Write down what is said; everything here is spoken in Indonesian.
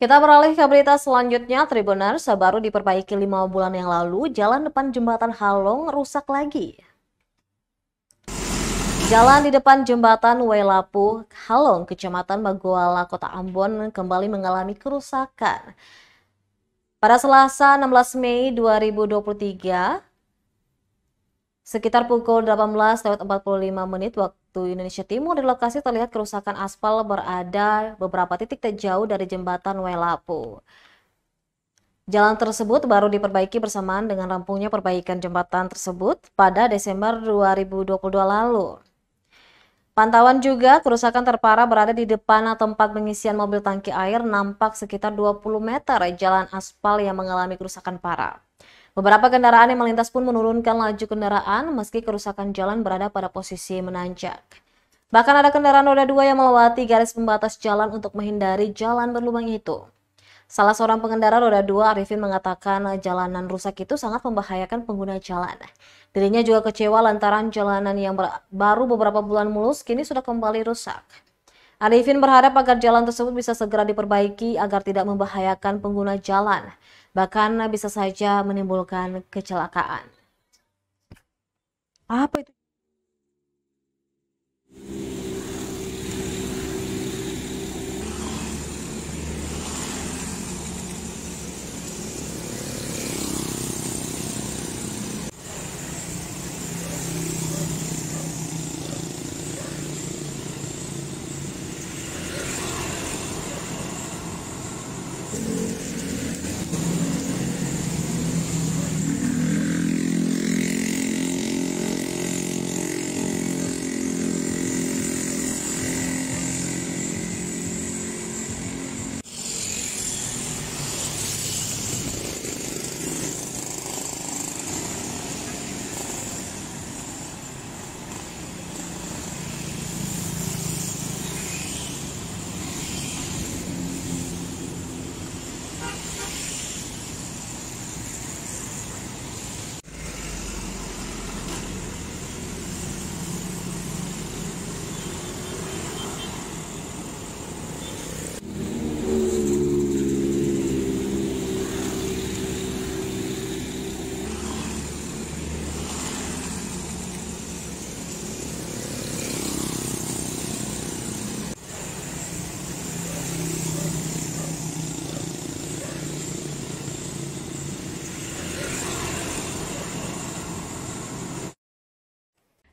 Kita beralih ke berita selanjutnya, Tribuner sebaru diperbaiki lima bulan yang lalu, jalan depan jembatan Halong rusak lagi. Jalan di depan jembatan Welapu, Halong, Kecamatan Baguala, Kota Ambon kembali mengalami kerusakan. Pada Selasa 16 Mei 2023, Sekitar pukul 18.45 menit waktu Indonesia Timur di lokasi terlihat kerusakan aspal berada beberapa titik tak dari jembatan Welapu. Jalan tersebut baru diperbaiki bersamaan dengan rampungnya perbaikan jembatan tersebut pada Desember 2022 lalu. Pantauan juga kerusakan terparah berada di depan tempat pengisian mobil tangki air nampak sekitar 20 meter jalan aspal yang mengalami kerusakan parah. Beberapa kendaraan yang melintas pun menurunkan laju kendaraan meski kerusakan jalan berada pada posisi menanjak. Bahkan ada kendaraan roda dua yang melewati garis pembatas jalan untuk menghindari jalan berlubang itu. Salah seorang pengendara roda dua, Arifin mengatakan jalanan rusak itu sangat membahayakan pengguna jalan. Dirinya juga kecewa lantaran jalanan yang baru beberapa bulan mulus kini sudah kembali rusak. Arifin berharap agar jalan tersebut bisa segera diperbaiki agar tidak membahayakan pengguna jalan, bahkan bisa saja menimbulkan kecelakaan. Apa itu?